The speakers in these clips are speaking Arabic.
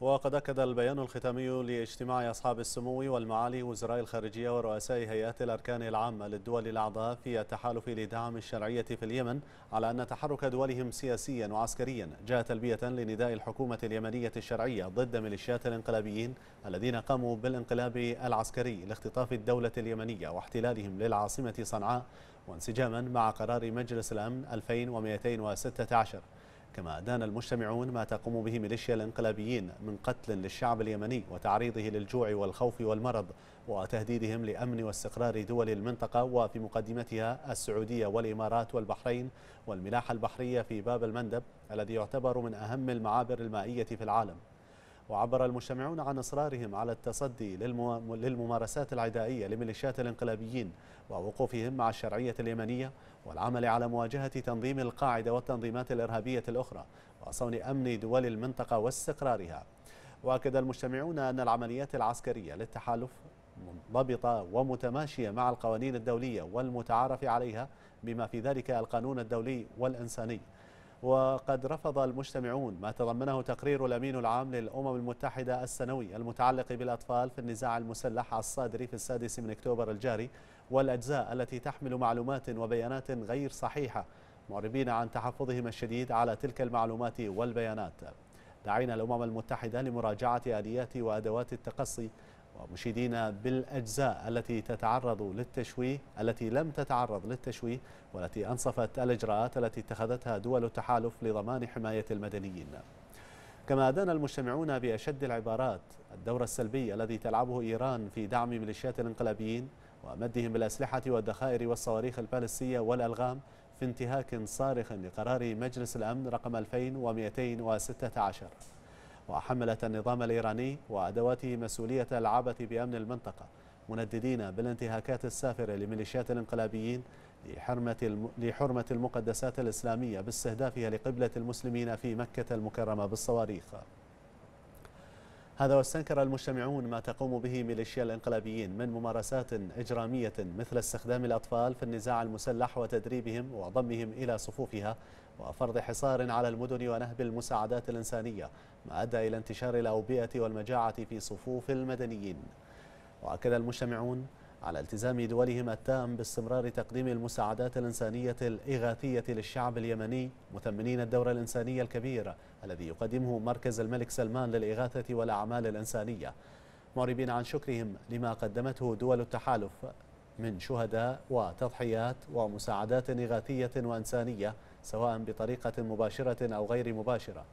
وقد أكد البيان الختامي لاجتماع أصحاب السمو والمعالي وزراء الخارجية ورؤساء هيئات الأركان العامة للدول الأعضاء في التحالف لدعم الشرعية في اليمن على أن تحرك دولهم سياسيا وعسكريا جاء تلبية لنداء الحكومة اليمنية الشرعية ضد ميليشيات الانقلابيين الذين قاموا بالانقلاب العسكري لاختطاف الدولة اليمنية واحتلالهم للعاصمة صنعاء وانسجاما مع قرار مجلس الأمن 2216 كما أدان المجتمعون ما تقوم به ميليشيا الانقلابيين من قتل للشعب اليمني وتعريضه للجوع والخوف والمرض وتهديدهم لأمن واستقرار دول المنطقة وفي مقدمتها السعودية والإمارات والبحرين والملاحة البحرية في باب المندب الذي يعتبر من أهم المعابر المائية في العالم وعبر المجتمعون عن إصرارهم على التصدي للممارسات العدائية لميليشيات الانقلابيين ووقوفهم مع الشرعية اليمنية والعمل على مواجهة تنظيم القاعدة والتنظيمات الإرهابية الأخرى وصون أمن دول المنطقة واستقرارها وأكد المجتمعون أن العمليات العسكرية للتحالف منضبطة ومتماشية مع القوانين الدولية والمتعارف عليها بما في ذلك القانون الدولي والإنساني وقد رفض المجتمعون ما تضمنه تقرير الأمين العام للأمم المتحدة السنوي المتعلق بالأطفال في النزاع المسلح الصادر في السادس من أكتوبر الجاري والأجزاء التي تحمل معلومات وبيانات غير صحيحة معربين عن تحفظهم الشديد على تلك المعلومات والبيانات دعينا الأمم المتحدة لمراجعة آليات وأدوات التقصي ومشيدين بالأجزاء التي تتعرض للتشويه التي لم تتعرض للتشويه والتي أنصفت الإجراءات التي اتخذتها دول التحالف لضمان حماية المدنيين كما أدان المجتمعون بأشد العبارات الدور السلبي الذي تلعبه إيران في دعم ميليشيات الانقلابيين ومدهم بالأسلحة والذخائر والصواريخ البالستية والألغام في انتهاك صارخ لقرار مجلس الأمن رقم 2216 وحملت النظام الإيراني وأدواته مسؤولية العبث بأمن المنطقة منددين بالانتهاكات السافرة لميليشيات الانقلابيين لحرمة, لحرمة المقدسات الإسلامية باستهدافها لقبلة المسلمين في مكة المكرمة بالصواريخ هذا واستنكر المجتمعون ما تقوم به ميليشيا الانقلابيين من ممارسات إجرامية مثل استخدام الأطفال في النزاع المسلح وتدريبهم وضمهم إلى صفوفها وفرض حصار على المدن ونهب المساعدات الإنسانية ما أدى إلى انتشار الأوبئة والمجاعة في صفوف المدنيين وأكد المجتمعون على التزام دولهم التام باستمرار تقديم المساعدات الإنسانية الإغاثية للشعب اليمني مثمنين الدور الإنساني الكبير الذي يقدمه مركز الملك سلمان للإغاثة والأعمال الإنسانية معربين عن شكرهم لما قدمته دول التحالف من شهداء وتضحيات ومساعدات إغاثية وإنسانية سواء بطريقة مباشرة أو غير مباشرة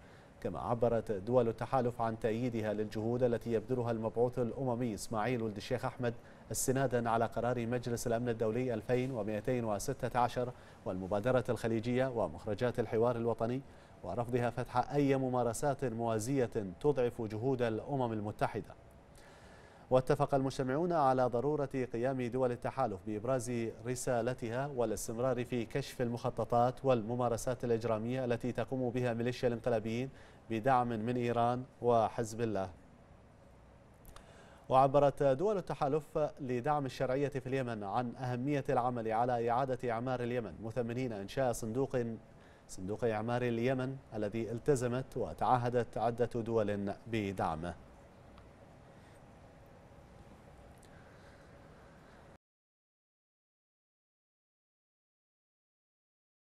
كما عبرت دول التحالف عن تأييدها للجهود التي يبذلها المبعوث الأممي إسماعيل ولد الشيخ أحمد استنادا على قرار مجلس الأمن الدولي 2216 والمبادرة الخليجية ومخرجات الحوار الوطني ورفضها فتح أي ممارسات موازية تضعف جهود الأمم المتحدة واتفق المجتمعون على ضرورة قيام دول التحالف بإبراز رسالتها والاستمرار في كشف المخططات والممارسات الإجرامية التي تقوم بها ميليشيا الانقلابيين بدعم من إيران وحزب الله وعبرت دول التحالف لدعم الشرعية في اليمن عن أهمية العمل على إعادة إعمار اليمن مثمنين إنشاء صندوق صندوق إعمار اليمن الذي التزمت وتعهدت عدة دول بدعمه